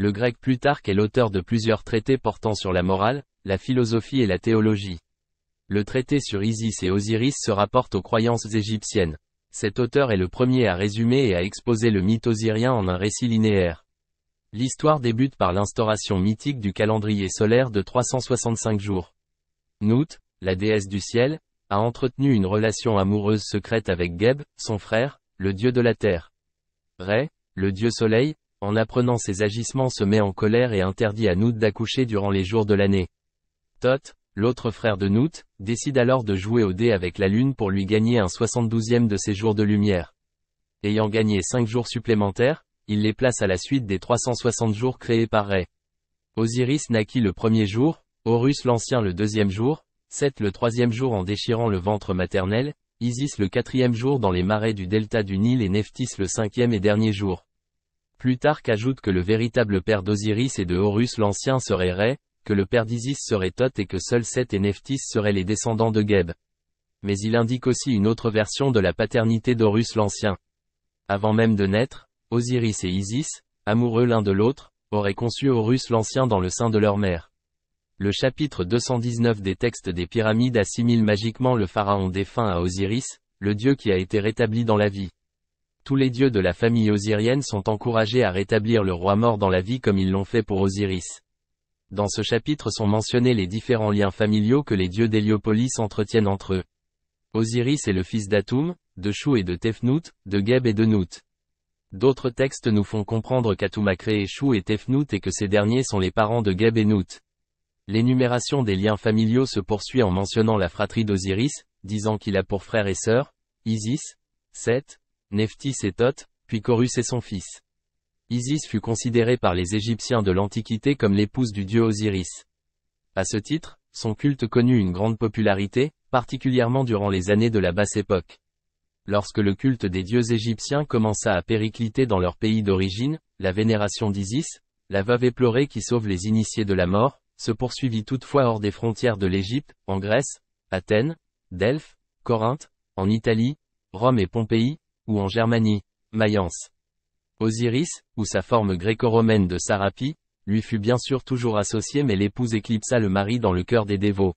Le grec Plutarque est l'auteur de plusieurs traités portant sur la morale, la philosophie et la théologie. Le traité sur Isis et Osiris se rapporte aux croyances égyptiennes. Cet auteur est le premier à résumer et à exposer le mythe osirien en un récit linéaire. L'histoire débute par l'instauration mythique du calendrier solaire de 365 jours. Nout, la déesse du ciel, a entretenu une relation amoureuse secrète avec Geb, son frère, le dieu de la terre. Ré, le dieu soleil, en apprenant ses agissements se met en colère et interdit à Noot d'accoucher durant les jours de l'année. Tot, l'autre frère de Noot, décide alors de jouer au dé avec la Lune pour lui gagner un 72e de ses jours de lumière. Ayant gagné 5 jours supplémentaires, il les place à la suite des 360 jours créés par Ray. Osiris naquit le premier jour, Horus l'Ancien le deuxième jour, Seth le troisième jour en déchirant le ventre maternel, Isis le quatrième jour dans les marais du delta du Nil et Nephthys le cinquième et dernier jour. Plutarque ajoute que le véritable père d'Osiris et de Horus l'Ancien serait Ré, que le père d'Isis serait Thoth et que seuls Seth et Nephthys seraient les descendants de Geb. Mais il indique aussi une autre version de la paternité d'Horus l'Ancien. Avant même de naître, Osiris et Isis, amoureux l'un de l'autre, auraient conçu Horus l'Ancien dans le sein de leur mère. Le chapitre 219 des textes des pyramides assimile magiquement le pharaon défunt à Osiris, le dieu qui a été rétabli dans la vie tous les dieux de la famille osirienne sont encouragés à rétablir le roi mort dans la vie comme ils l'ont fait pour Osiris. Dans ce chapitre sont mentionnés les différents liens familiaux que les dieux d'Héliopolis entretiennent entre eux. Osiris est le fils d'Atoum, de Chou et de Tefnout, de Geb et de Nout. D'autres textes nous font comprendre qu'Atoum a créé Chou et Tefnout et que ces derniers sont les parents de Geb et Nout. L'énumération des liens familiaux se poursuit en mentionnant la fratrie d'Osiris, disant qu'il a pour frère et sœur, Isis, Seth, Nephthys et Thoth, puis Chorus et son fils. Isis fut considérée par les Égyptiens de l'Antiquité comme l'épouse du dieu Osiris. À ce titre, son culte connut une grande popularité, particulièrement durant les années de la Basse Époque. Lorsque le culte des dieux égyptiens commença à péricliter dans leur pays d'origine, la vénération d'Isis, la veuve éplorée qui sauve les initiés de la mort, se poursuivit toutefois hors des frontières de l'Égypte, en Grèce, Athènes, Delphes, Corinthe, en Italie, Rome et Pompéi, ou en Germanie, Mayence. Osiris, ou sa forme gréco-romaine de Sarapie, lui fut bien sûr toujours associée mais l'épouse éclipsa le mari dans le cœur des dévots.